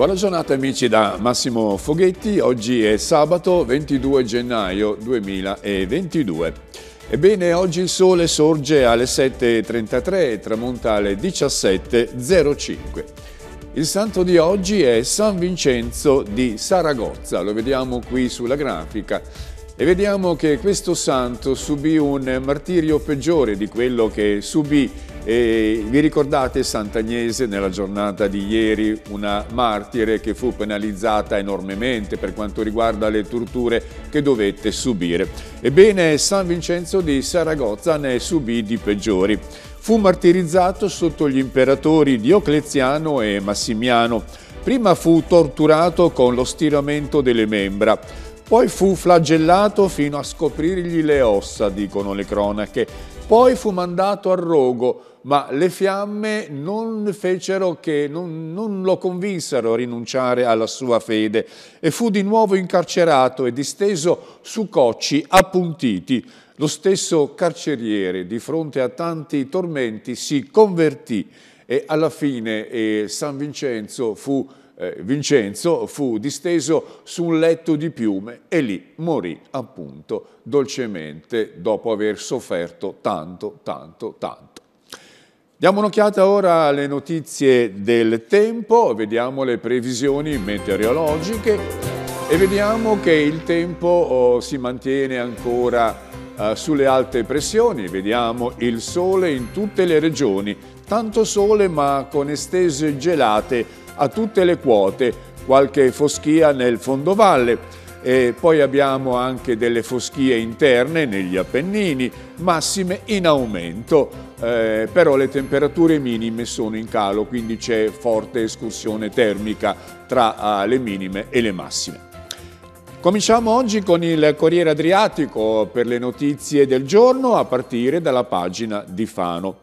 Buona giornata amici da Massimo Foghetti, oggi è sabato 22 gennaio 2022. Ebbene, oggi il sole sorge alle 7.33 e tramonta alle 17.05. Il santo di oggi è San Vincenzo di Saragozza, lo vediamo qui sulla grafica. E vediamo che questo santo subì un martirio peggiore di quello che subì e vi ricordate Sant'Agnese nella giornata di ieri, una martire che fu penalizzata enormemente per quanto riguarda le torture che dovette subire. Ebbene, San Vincenzo di Saragozza ne subì di peggiori. Fu martirizzato sotto gli imperatori Diocleziano e Massimiano. Prima fu torturato con lo stiramento delle membra, poi fu flagellato fino a scoprirgli le ossa, dicono le cronache, poi fu mandato a rogo ma le fiamme non, fecero che, non, non lo convinsero a rinunciare alla sua fede e fu di nuovo incarcerato e disteso su cocci appuntiti. Lo stesso carceriere, di fronte a tanti tormenti, si convertì e alla fine eh, San Vincenzo fu, eh, Vincenzo fu disteso su un letto di piume e lì morì appunto dolcemente dopo aver sofferto tanto, tanto, tanto. Diamo un'occhiata ora alle notizie del tempo, vediamo le previsioni meteorologiche e vediamo che il tempo oh, si mantiene ancora eh, sulle alte pressioni, vediamo il sole in tutte le regioni, tanto sole ma con estese gelate a tutte le quote, qualche foschia nel fondovalle e poi abbiamo anche delle foschie interne negli Appennini, massime in aumento eh, però le temperature minime sono in calo, quindi c'è forte escursione termica tra eh, le minime e le massime. Cominciamo oggi con il Corriere Adriatico per le notizie del giorno a partire dalla pagina di Fano.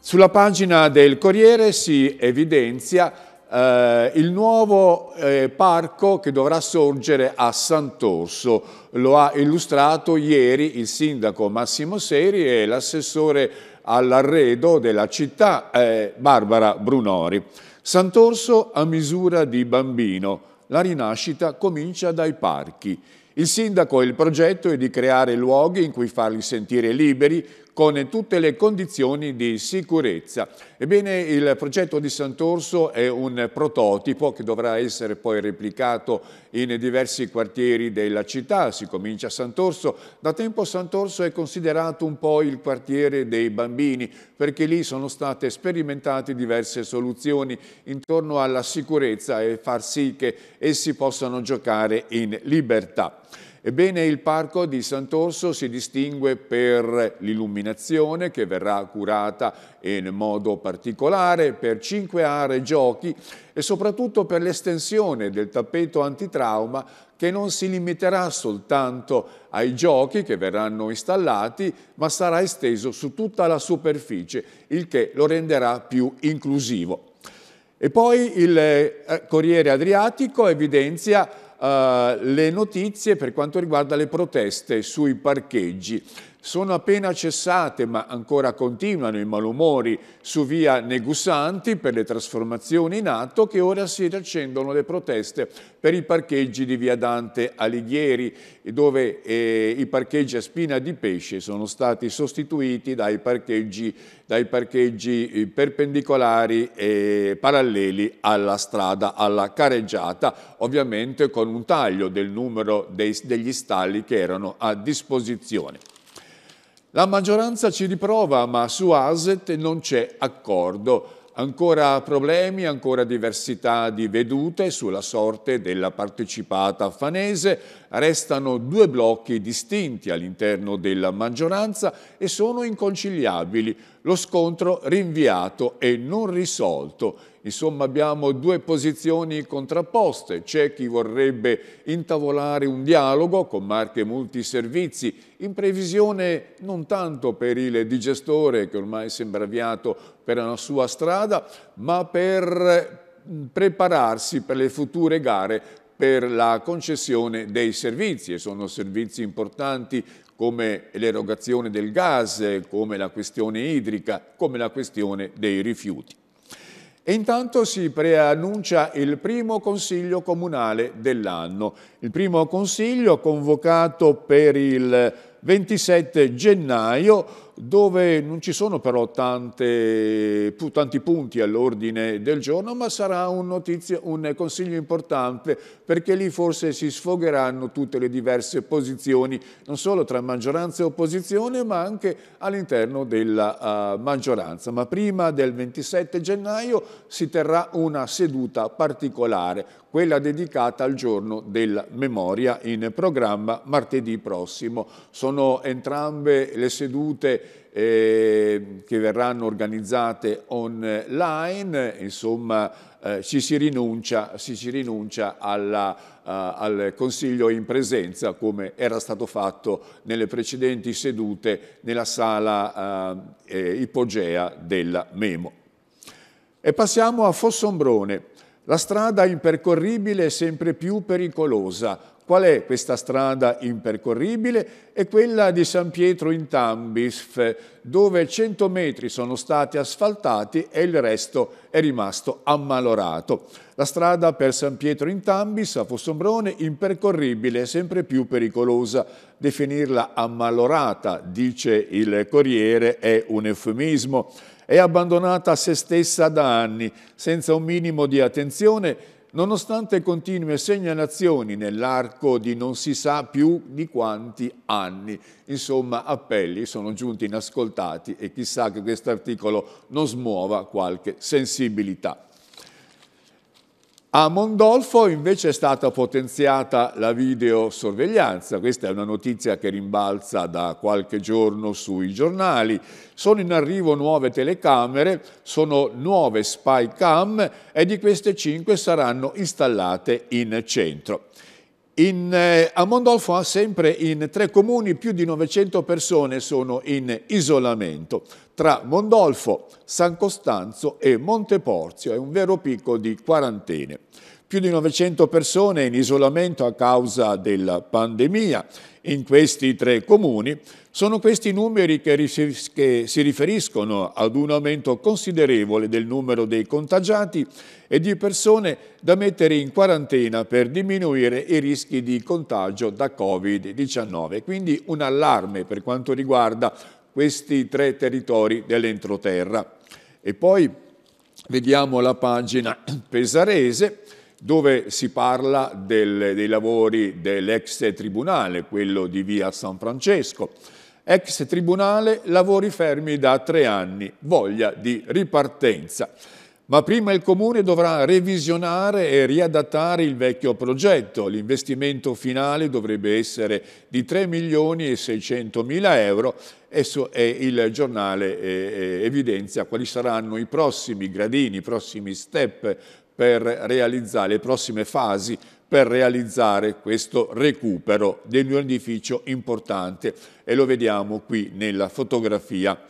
Sulla pagina del Corriere si evidenzia eh, il nuovo eh, parco che dovrà sorgere a Sant'Orso. Lo ha illustrato ieri il sindaco Massimo Seri e l'assessore all'arredo della città eh, Barbara Brunori. Sant'Orso a misura di bambino. La rinascita comincia dai parchi. Il sindaco e il progetto è di creare luoghi in cui farli sentire liberi, con tutte le condizioni di sicurezza. Ebbene, il progetto di Sant'Orso è un prototipo che dovrà essere poi replicato in diversi quartieri della città. Si comincia a Sant'Orso. Da tempo Sant'Orso è considerato un po' il quartiere dei bambini perché lì sono state sperimentate diverse soluzioni intorno alla sicurezza e far sì che essi possano giocare in libertà. Ebbene, il parco di Sant'Orso si distingue per l'illuminazione che verrà curata in modo particolare, per cinque aree giochi e soprattutto per l'estensione del tappeto antitrauma che non si limiterà soltanto ai giochi che verranno installati, ma sarà esteso su tutta la superficie, il che lo renderà più inclusivo. E poi il eh, Corriere Adriatico evidenzia eh, le notizie per quanto riguarda le proteste sui parcheggi sono appena cessate ma ancora continuano i malumori su via Negussanti per le trasformazioni in atto che ora si riaccendono le proteste per i parcheggi di via Dante Alighieri dove eh, i parcheggi a spina di pesce sono stati sostituiti dai parcheggi, dai parcheggi eh, perpendicolari e paralleli alla strada, alla careggiata, ovviamente con un taglio del numero dei, degli stalli che erano a disposizione. La maggioranza ci riprova, ma su ASET non c'è accordo. Ancora problemi, ancora diversità di vedute sulla sorte della partecipata fanese, restano due blocchi distinti all'interno della maggioranza e sono inconciliabili lo scontro rinviato e non risolto. Insomma abbiamo due posizioni contrapposte, c'è chi vorrebbe intavolare un dialogo con marche multiservizi in previsione non tanto per il digestore che ormai sembra avviato per la sua strada, ma per mm, prepararsi per le future gare per la concessione dei servizi e sono servizi importanti come l'erogazione del gas, come la questione idrica, come la questione dei rifiuti. E intanto si preannuncia il primo consiglio comunale dell'anno, il primo consiglio convocato per il 27 gennaio dove non ci sono però tante, tanti punti all'ordine del giorno, ma sarà un, notizio, un, consiglio importante perché lì forse si sfogheranno tutte le diverse posizioni, non solo tra maggioranza e opposizione, ma anche all'interno della uh, maggioranza. Ma prima del 27 gennaio si terrà una seduta particolare, quella dedicata al giorno della memoria in programma martedì prossimo. Sono entrambe le sedute eh, che verranno organizzate online, insomma eh, ci, si rinuncia, ci si rinuncia alla, uh, al Consiglio in presenza come era stato fatto nelle precedenti sedute nella sala uh, eh, ipogea della Memo. E passiamo a Fossombrone. La strada impercorribile è sempre più pericolosa, Qual è questa strada impercorribile? È quella di San Pietro in Tambisf, dove 100 metri sono stati asfaltati e il resto è rimasto ammalorato. La strada per San Pietro in Tambis a Fossombrone impercorribile, sempre più pericolosa. Definirla ammalorata, dice il Corriere, è un eufemismo. È abbandonata a se stessa da anni, senza un minimo di attenzione nonostante continue segnalazioni nell'arco di non si sa più di quanti anni. Insomma, appelli sono giunti inascoltati e chissà che questo articolo non smuova qualche sensibilità. A Mondolfo invece è stata potenziata la videosorveglianza, questa è una notizia che rimbalza da qualche giorno sui giornali. Sono in arrivo nuove telecamere, sono nuove spy cam e di queste cinque saranno installate in centro. In, eh, a Mondolfo, sempre in tre comuni, più di 900 persone sono in isolamento tra Mondolfo, San Costanzo e Monteporzio, è un vero picco di quarantene. Più di 900 persone in isolamento a causa della pandemia in questi tre comuni sono questi numeri che, che, si riferiscono ad un aumento considerevole del numero dei contagiati e di persone da mettere in quarantena per diminuire i rischi di contagio da Covid-19. Quindi un allarme per quanto riguarda questi tre territori dell'entroterra. E poi vediamo la pagina pesarese dove si parla del, dei lavori dell'ex tribunale, quello di via San Francesco. Ex tribunale, lavori fermi da tre anni, voglia di ripartenza ma prima il Comune dovrà revisionare e riadattare il vecchio progetto. L'investimento finale dovrebbe essere di 3 milioni e 600 mila euro e il giornale eh, eh, evidenzia quali saranno i prossimi gradini, i prossimi step per realizzare le prossime fasi per realizzare questo recupero di un edificio importante e lo vediamo qui nella fotografia.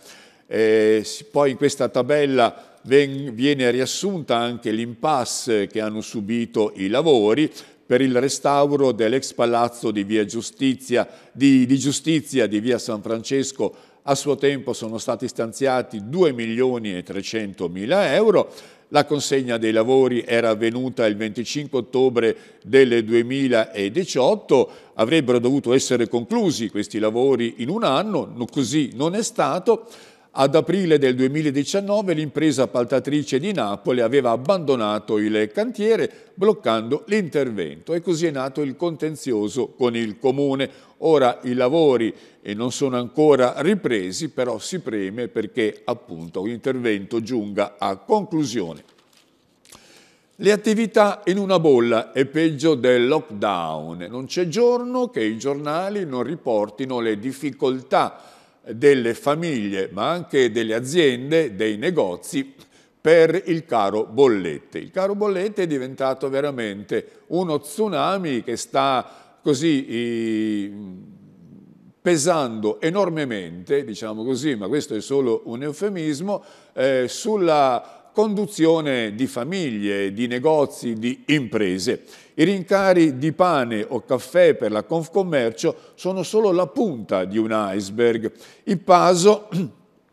Eh, poi in questa tabella viene riassunta anche l'impasse che hanno subito i lavori per il restauro dell'ex palazzo di via Giustizia di, di, Giustizia di via San Francesco. A suo tempo sono stati stanziati 2 milioni e 300 mila euro. La consegna dei lavori era avvenuta il 25 ottobre del 2018, avrebbero dovuto essere conclusi questi lavori in un anno, così non è stato. Ad aprile del 2019 l'impresa appaltatrice di Napoli aveva abbandonato il cantiere bloccando l'intervento e così è nato il contenzioso con il Comune. Ora i lavori eh, non sono ancora ripresi, però si preme perché appunto l'intervento giunga a conclusione. Le attività in una bolla è peggio del lockdown. Non c'è giorno che i giornali non riportino le difficoltà delle famiglie, ma anche delle aziende, dei negozi, per il caro bollette. Il caro bollette è diventato veramente uno tsunami che sta così pesando enormemente, diciamo così, ma questo è solo un eufemismo, eh, sulla conduzione di famiglie, di negozi, di imprese. I rincari di pane o caffè per la Confcommercio sono solo la punta di un iceberg. Il Paso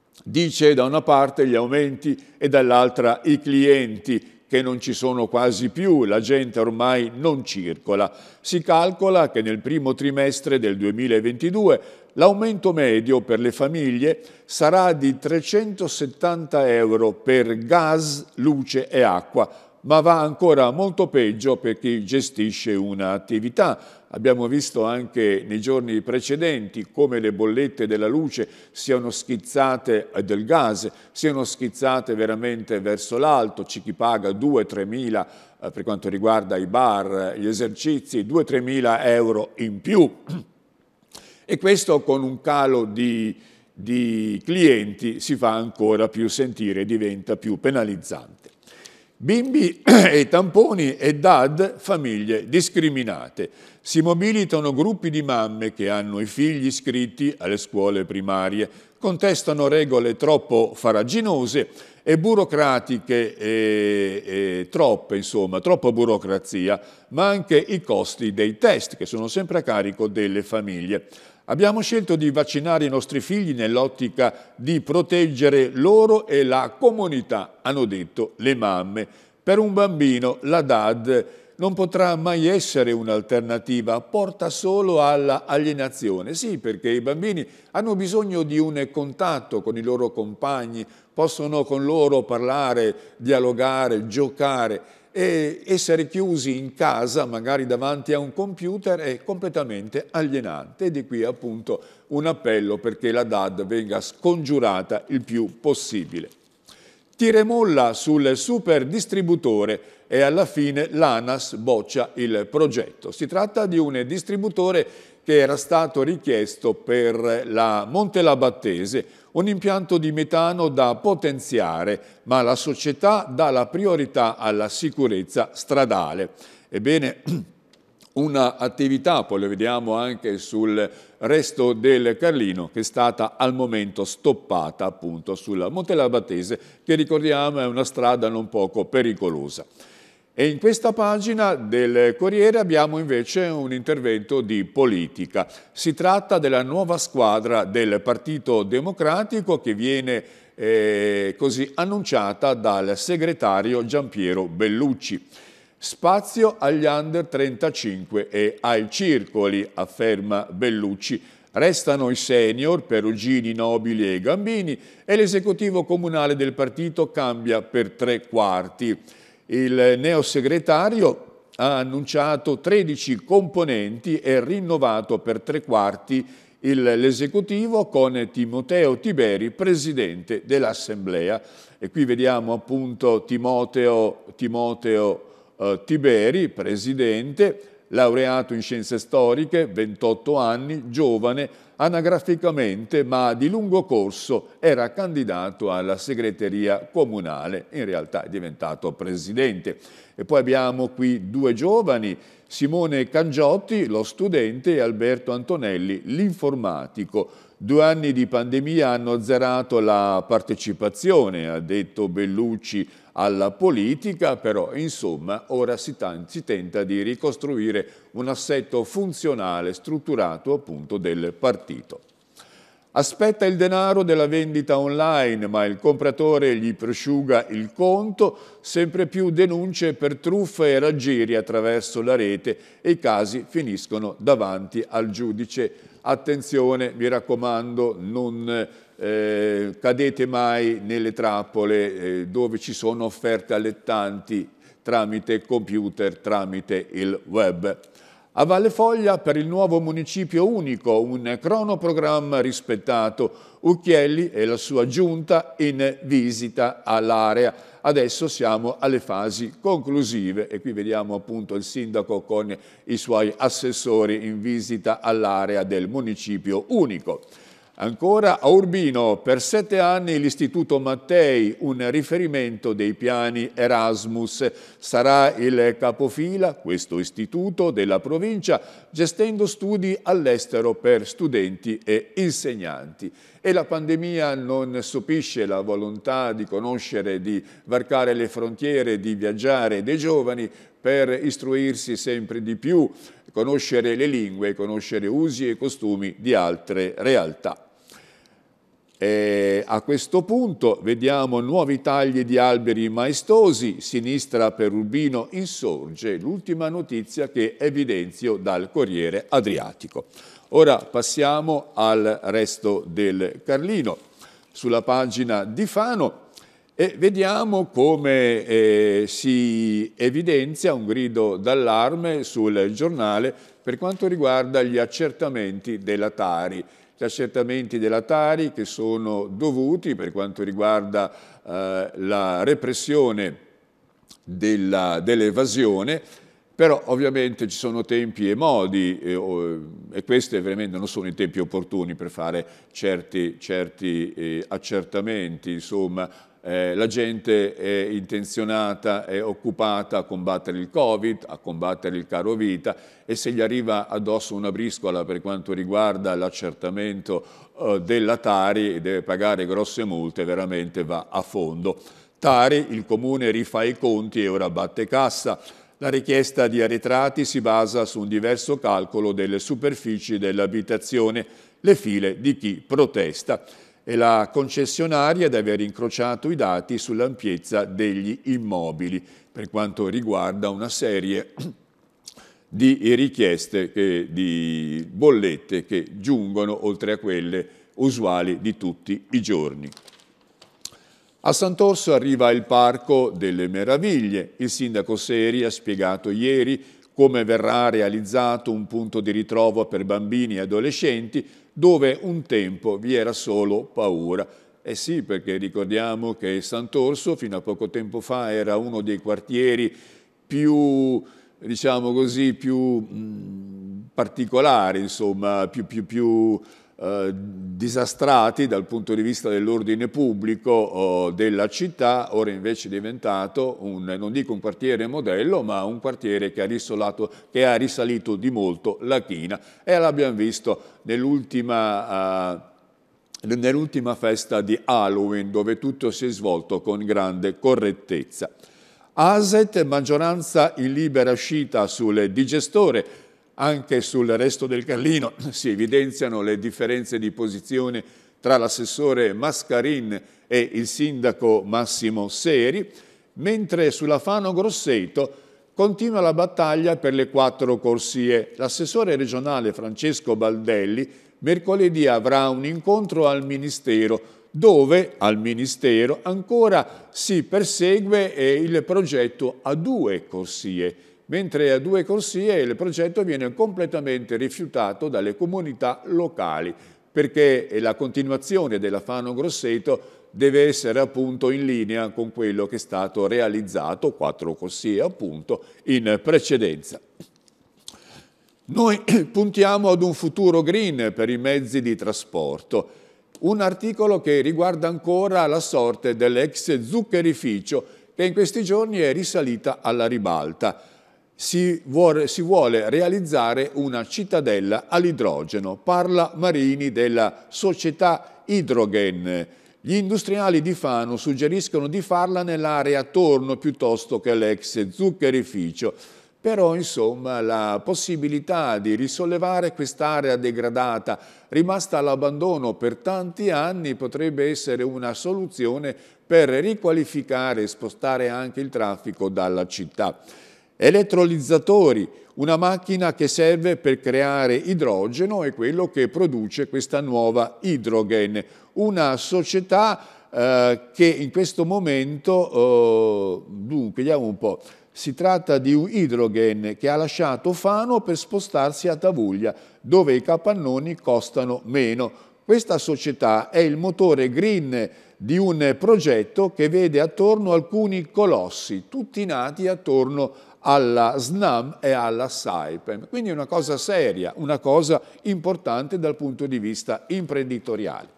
dice da una parte gli aumenti e dall'altra i clienti che non ci sono quasi più, la gente ormai non circola. Si calcola che nel primo trimestre del 2022 l'aumento medio per le famiglie sarà di 370 euro per gas, luce e acqua, ma va ancora molto peggio per chi gestisce un'attività Abbiamo visto anche nei giorni precedenti come le bollette della luce siano schizzate eh, del gas, siano schizzate veramente verso l'alto, c'è chi paga 2-3 mila eh, per quanto riguarda i bar, eh, gli esercizi, 2-3 mila euro in più. E questo con un calo di, di clienti si fa ancora più sentire, diventa più penalizzante. Bimbi e tamponi e dad famiglie discriminate. Si mobilitano gruppi di mamme che hanno i figli iscritti alle scuole primarie, contestano regole troppo faraginose e burocratiche, e, e troppe insomma, troppa burocrazia, ma anche i costi dei test che sono sempre a carico delle famiglie. Abbiamo scelto di vaccinare i nostri figli nell'ottica di proteggere loro e la comunità, hanno detto le mamme. Per un bambino la DAD non potrà mai essere un'alternativa, porta solo all'alienazione. Sì, perché i bambini hanno bisogno di un contatto con i loro compagni, possono con loro parlare, dialogare, giocare e essere chiusi in casa, magari davanti a un computer, è completamente alienante. E di qui appunto un appello perché la DAD venga scongiurata il più possibile. Tiremolla sul super distributore e alla fine l'ANAS boccia il progetto. Si tratta di un distributore che era stato richiesto per la Montelabattese, un impianto di metano da potenziare, ma la società dà la priorità alla sicurezza stradale. Ebbene, un'attività, poi lo vediamo anche sul resto del Carlino, che è stata al momento stoppata appunto sulla Montelabattese, che ricordiamo è una strada non poco pericolosa. E in questa pagina del Corriere abbiamo invece un intervento di politica. Si tratta della nuova squadra del Partito Democratico che viene eh, così annunciata dal segretario Giampiero Bellucci. Spazio agli under 35 e ai circoli, afferma Bellucci. Restano i senior, Perugini, Nobili e Gambini e l'esecutivo comunale del partito cambia per tre quarti. Il neo segretario ha annunciato 13 componenti e rinnovato per tre quarti l'esecutivo con Timoteo Tiberi, presidente dell'Assemblea. E qui vediamo appunto Timoteo, Timoteo eh, Tiberi, presidente, laureato in scienze storiche, 28 anni, giovane, anagraficamente ma di lungo corso era candidato alla segreteria comunale, in realtà è diventato presidente. E poi abbiamo qui due giovani Simone Cangiotti, lo studente, e Alberto Antonelli, l'informatico. Due anni di pandemia hanno azzerato la partecipazione, ha detto Bellucci, alla politica, però insomma ora si, si tenta di ricostruire un assetto funzionale, strutturato appunto del partito. Aspetta il denaro della vendita online, ma il compratore gli prosciuga il conto, sempre più denunce per truffe e raggiri attraverso la rete e i casi finiscono davanti al giudice. Attenzione, mi raccomando, non eh, cadete mai nelle trappole eh, dove ci sono offerte allettanti tramite computer, tramite il web. A Valle Foglia per il nuovo municipio unico, un cronoprogramma rispettato. Ucchielli e la sua giunta in visita all'area. Adesso siamo alle fasi conclusive e qui vediamo appunto il sindaco con i suoi assessori in visita all'area del municipio unico. Ancora a Urbino, per sette anni l'Istituto Mattei, un riferimento dei piani Erasmus. Sarà il capofila, questo istituto, della provincia, gestendo studi all'estero per studenti e insegnanti. E la pandemia non sopisce la volontà di conoscere, di varcare le frontiere, di viaggiare dei giovani per istruirsi sempre di più, conoscere le lingue, conoscere usi e costumi di altre realtà. E a questo punto vediamo nuovi tagli di alberi maestosi, sinistra per Urbino insorge, l'ultima notizia che evidenzio dal Corriere Adriatico. Ora passiamo al resto del Carlino, sulla pagina di Fano e vediamo come eh, si evidenzia un grido d'allarme sul giornale per quanto riguarda gli accertamenti della Tari gli accertamenti della Tari che sono dovuti per quanto riguarda eh, la repressione dell'evasione, dell però ovviamente ci sono tempi e modi e, e, questi veramente non sono i tempi opportuni per fare certi, certi eh, accertamenti, insomma eh, la gente è intenzionata, è occupata a combattere il Covid, a combattere il caro vita e se gli arriva addosso una briscola per quanto riguarda l'accertamento eh, della Tari e deve pagare grosse multe, veramente va a fondo. Tari, il comune rifà i conti e ora batte cassa. La richiesta di arretrati si basa su un diverso calcolo delle superfici dell'abitazione, le file di chi protesta e la concessionaria di aver incrociato i dati sull'ampiezza degli immobili per quanto riguarda una serie di richieste, che, di bollette che giungono oltre a quelle usuali di tutti i giorni. A Sant'Orso arriva il Parco delle Meraviglie. Il sindaco Seri ha spiegato ieri come verrà realizzato un punto di ritrovo per bambini e adolescenti dove un tempo vi era solo paura. Eh sì, perché ricordiamo che Sant'Orso fino a poco tempo fa era uno dei quartieri più, diciamo così, più mh, mm, particolari, insomma, più, più, più eh, disastrati dal punto di vista dell'ordine pubblico oh, della città, ora invece è diventato un, non dico un quartiere modello, ma un quartiere che ha, risolato, che ha risalito di molto la china e l'abbiamo visto nell'ultima... Eh, nell'ultima festa di Halloween dove tutto si è svolto con grande correttezza. ASET, maggioranza in libera uscita sul digestore, anche sul resto del Carlino si evidenziano le differenze di posizione tra l'assessore Mascarin e il sindaco Massimo Seri, mentre sulla Fano Grosseto continua la battaglia per le quattro corsie. L'assessore regionale Francesco Baldelli mercoledì avrà un incontro al Ministero dove al Ministero ancora si persegue eh, il progetto a due corsie mentre a due corsie il progetto viene completamente rifiutato dalle comunità locali perché la continuazione della Fano Grosseto deve essere appunto in linea con quello che è stato realizzato, quattro corsie appunto, in precedenza. Noi puntiamo ad un futuro green per i mezzi di trasporto, un articolo che riguarda ancora la sorte dell'ex zuccherificio che in questi giorni è risalita alla ribalta si vuole, si vuole, realizzare una cittadella all'idrogeno. Parla Marini della società Hydrogen. Gli industriali di Fano suggeriscono di farla nell'area attorno piuttosto che l'ex zuccherificio. Però insomma la possibilità di risollevare quest'area degradata rimasta all'abbandono per tanti anni potrebbe essere una soluzione per riqualificare e spostare anche il traffico dalla città elettrolizzatori, una macchina che serve per creare idrogeno e quello che produce questa nuova Hydrogen, una società eh, che in questo momento, eh, dunque, vediamo un po', si tratta di un Hydrogen che ha lasciato Fano per spostarsi a Tavuglia, dove i capannoni costano meno. Questa società è il motore green di un progetto che vede attorno alcuni colossi, tutti nati attorno alla SNAM e alla SAIPEM. Quindi una cosa seria, una cosa importante dal punto di vista imprenditoriale.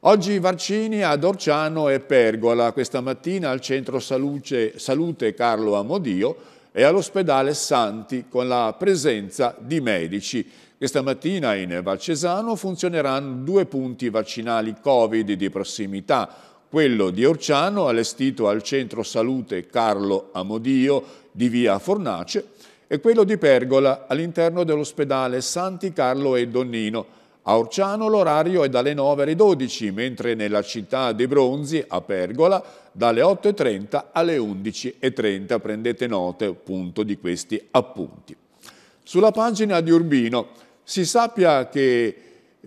Oggi vaccini ad Orciano e Pergola, questa mattina al centro Salute, Salute Carlo Amodio e all'ospedale Santi con la presenza di medici. Questa mattina in Valcesano funzioneranno due punti vaccinali Covid di prossimità, quello di Orciano, allestito al centro salute Carlo Amodio di via Fornace, e quello di Pergola, all'interno dell'ospedale Santi Carlo e Donnino. A Orciano l'orario è dalle 9 alle 12, mentre nella città dei Bronzi, a Pergola, dalle 8.30 alle 11.30. Prendete note appunto di questi appunti. Sulla pagina di Urbino si sappia che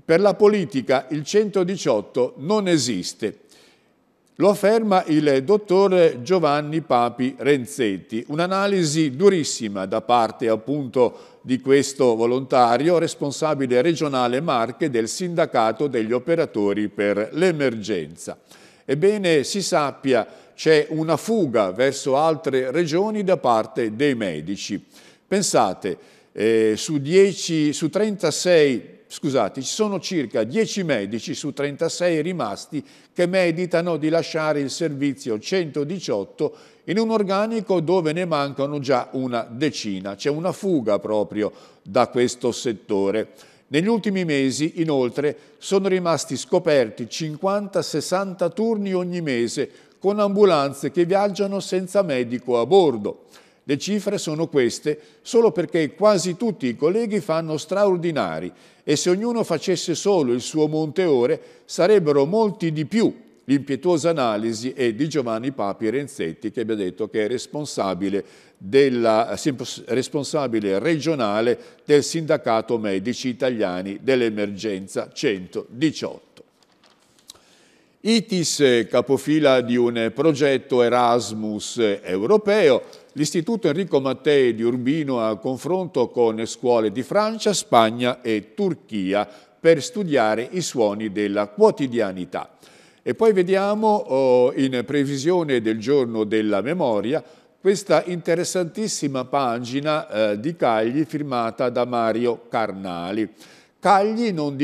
per la politica il 118 non esiste lo afferma il dottor Giovanni Papi Renzetti, un'analisi durissima da parte appunto di questo volontario, responsabile regionale Marche del sindacato degli operatori per l'emergenza. Ebbene si sappia c'è una fuga verso altre regioni da parte dei medici. Pensate, eh, su, 10, su 36 scusate, ci sono circa 10 medici su 36 rimasti che meditano di lasciare il servizio 118 in un organico dove ne mancano già una decina. C'è una fuga proprio da questo settore. Negli ultimi mesi, inoltre, sono rimasti scoperti 50-60 turni ogni mese con ambulanze che viaggiano senza medico a bordo. Le cifre sono queste solo perché quasi tutti i colleghi fanno straordinari e se ognuno facesse solo il suo monteore sarebbero molti di più. L'impietuosa analisi è di Giovanni Papi Renzetti che abbiamo detto che è responsabile, della, responsabile regionale del sindacato medici italiani dell'emergenza 118. ITIS capofila di un progetto Erasmus europeo l'Istituto Enrico Mattei di Urbino a confronto con scuole di Francia, Spagna e Turchia per studiare i suoni della quotidianità. E poi vediamo, oh, in previsione del giorno della memoria, questa interessantissima pagina eh, di Cagli firmata da Mario Carnali. Cagli non,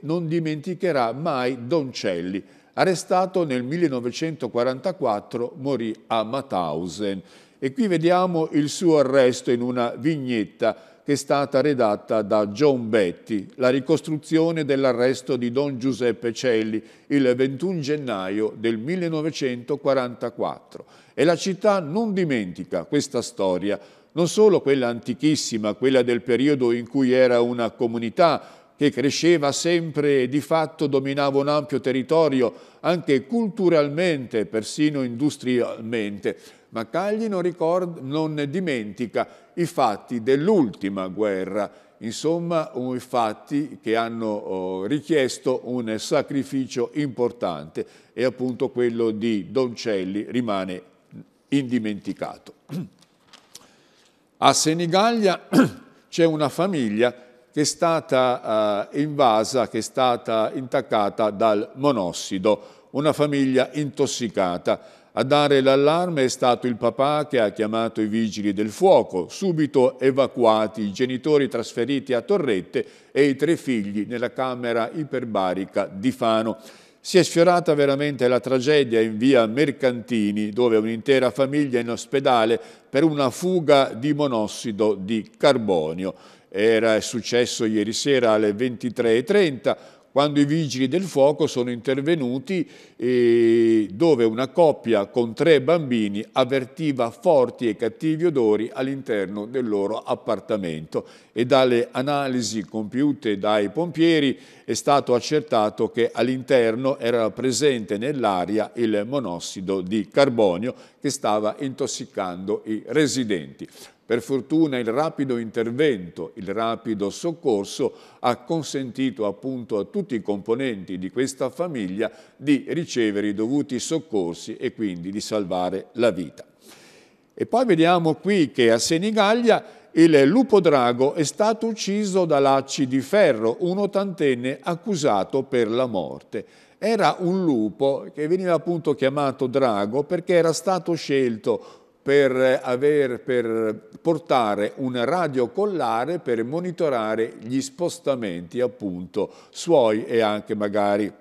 non dimenticherà mai Doncelli, arrestato nel 1944, morì a Mauthausen. E qui vediamo il suo arresto in una vignetta che è stata redatta da John Betty, la ricostruzione dell'arresto di Don Giuseppe Celli il 21 gennaio del 1944. E la città non dimentica questa storia, non solo quella antichissima, quella del periodo in cui era una comunità che cresceva sempre e di fatto dominava un ampio territorio, anche culturalmente, persino industrialmente, Maccagli non, ricorda, non dimentica i fatti dell'ultima guerra, insomma i fatti che hanno richiesto un sacrificio importante e appunto quello di Doncelli rimane indimenticato. A Senigallia c'è una famiglia che è stata invasa, che è stata intaccata dal monossido, una famiglia intossicata a dare l'allarme è stato il papà che ha chiamato i vigili del fuoco, subito evacuati i genitori trasferiti a Torrette e i tre figli nella camera iperbarica di Fano. Si è sfiorata veramente la tragedia in via Mercantini, dove un'intera famiglia è in ospedale per una fuga di monossido di carbonio. Era successo ieri sera alle 23.30, quando i vigili del fuoco sono intervenuti eh, dove una coppia con tre bambini avvertiva forti e cattivi odori all'interno del loro appartamento e dalle analisi compiute dai pompieri è stato accertato che all'interno era presente nell'aria il monossido di carbonio che stava intossicando i residenti. Per fortuna il rapido intervento, il rapido soccorso ha consentito appunto a tutti i componenti di questa famiglia di ricevere i dovuti soccorsi e quindi di salvare la vita. E poi vediamo qui che a Senigallia il lupo drago è stato ucciso da lacci di ferro, un ottantenne accusato per la morte era un lupo che veniva appunto chiamato drago perché era stato scelto per, eh, aver, per, portare un radiocollare per monitorare gli spostamenti appunto suoi e anche magari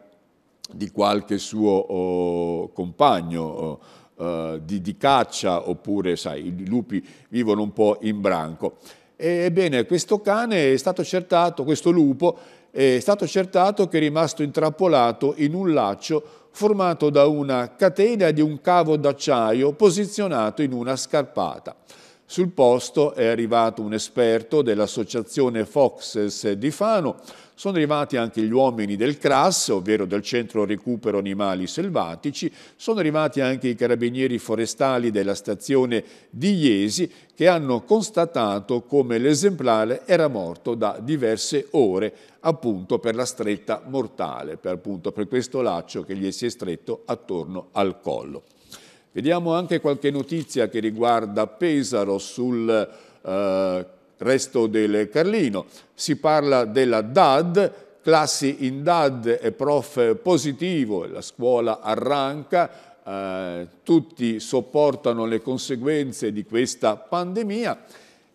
di qualche suo oh, compagno oh, uh, di, di, caccia oppure sai i lupi vivono un po' in branco. Ebbene questo cane è stato accertato, questo lupo è stato accertato che è rimasto intrappolato in un laccio formato da una catena e di un cavo d'acciaio posizionato in una scarpata. Sul posto è arrivato un esperto dell'associazione Foxes di Fano, sono arrivati anche gli uomini del CRAS, ovvero del Centro Recupero Animali Selvatici, sono arrivati anche i carabinieri forestali della stazione di Iesi che hanno constatato come l'esemplare era morto da diverse ore appunto per la stretta mortale, per, appunto per questo laccio che gli si è stretto attorno al collo. Vediamo anche qualche notizia che riguarda Pesaro sul eh, resto del Carlino. Si parla della DAD, classi in DAD e prof positivo, la scuola arranca, eh, tutti sopportano le conseguenze di questa pandemia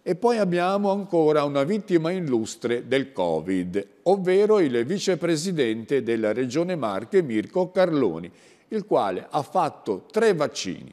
e poi abbiamo ancora una vittima illustre del Covid, ovvero il vicepresidente della Regione Marche Mirko Carloni, il quale ha fatto tre vaccini.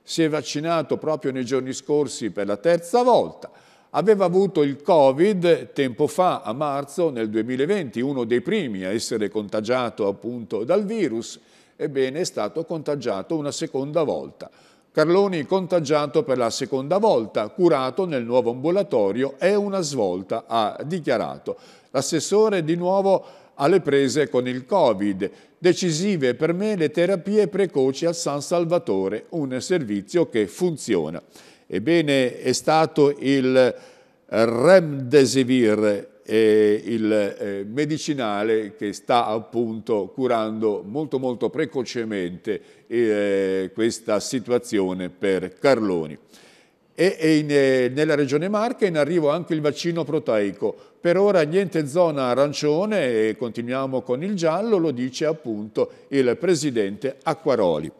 Si è vaccinato proprio nei giorni scorsi per la terza volta. Aveva avuto il Covid tempo fa, a marzo nel 2020, uno dei primi a essere contagiato appunto dal virus. Ebbene, è stato contagiato una seconda volta Carloni contagiato per la seconda volta, curato nel nuovo ambulatorio, è una svolta, ha dichiarato. L'assessore di nuovo alle prese con il Covid. Decisive per me le terapie precoci a San Salvatore, un servizio che funziona. Ebbene, è stato il Remdesivir eh, il eh, medicinale che sta appunto curando molto molto precocemente eh, questa situazione per Carloni. E, e in, eh, nella regione Marche in arrivo anche il vaccino proteico. Per ora niente zona arancione e continuiamo con il giallo, lo dice appunto il presidente Acquaroli.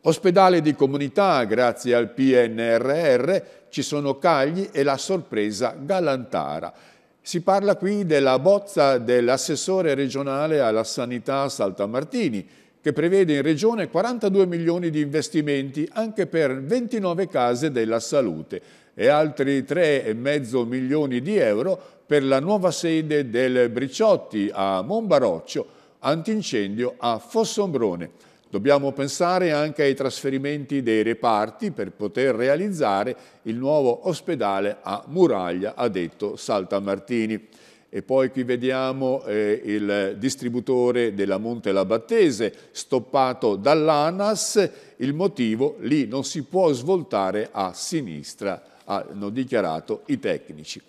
Ospedale di comunità, grazie al PNRR, ci sono Cagli e la sorpresa Galantara. Si parla qui della bozza dell'assessore regionale alla sanità Saltamartini, che prevede in regione 42 milioni di investimenti anche per 29 case della salute e altri 3,5 milioni di euro per la nuova sede del Briciotti a Monbaroccio, antincendio a Fossombrone. Dobbiamo pensare anche ai trasferimenti dei reparti per poter realizzare il nuovo ospedale a Muraglia, ha detto Saltamartini. E poi qui vediamo eh, il distributore della Monte Labattese, stoppato dall'ANAS. Il motivo lì non si può svoltare a sinistra, hanno dichiarato i tecnici.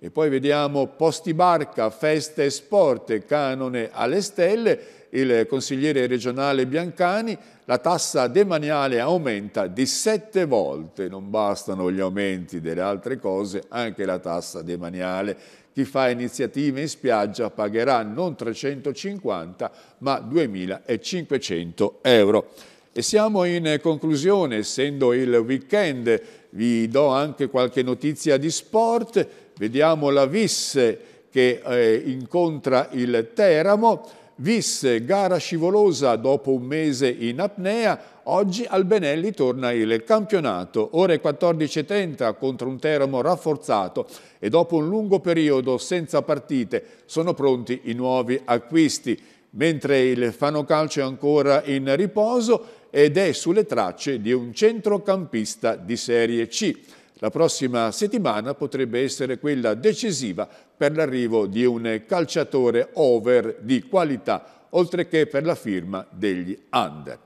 E poi vediamo posti barca, feste e sport, canone alle stelle il consigliere regionale Biancani, la tassa demaniale aumenta di sette volte, non bastano gli aumenti delle altre cose, anche la tassa demaniale. Chi fa iniziative in spiaggia pagherà non 350 ma 2.500 euro. E siamo in conclusione, essendo il weekend, vi do anche qualche notizia di sport. Vediamo la Visse che eh, incontra il Teramo visse gara scivolosa dopo un mese in apnea, oggi Albenelli torna il campionato, ore 14.30 contro un Teramo rafforzato e dopo un lungo periodo senza partite sono pronti i nuovi acquisti, mentre il Fano Calcio è ancora in riposo ed è sulle tracce di un centrocampista di Serie C. La prossima settimana potrebbe essere quella decisiva per l'arrivo di un calciatore over di qualità, oltre che per la firma degli under.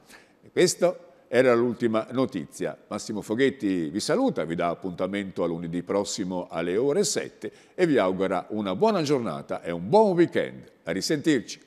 E questo era l'ultima notizia. Massimo Foghetti vi saluta, vi dà appuntamento a lunedì prossimo alle ore 7 e vi augura una buona giornata e un buon weekend. A risentirci.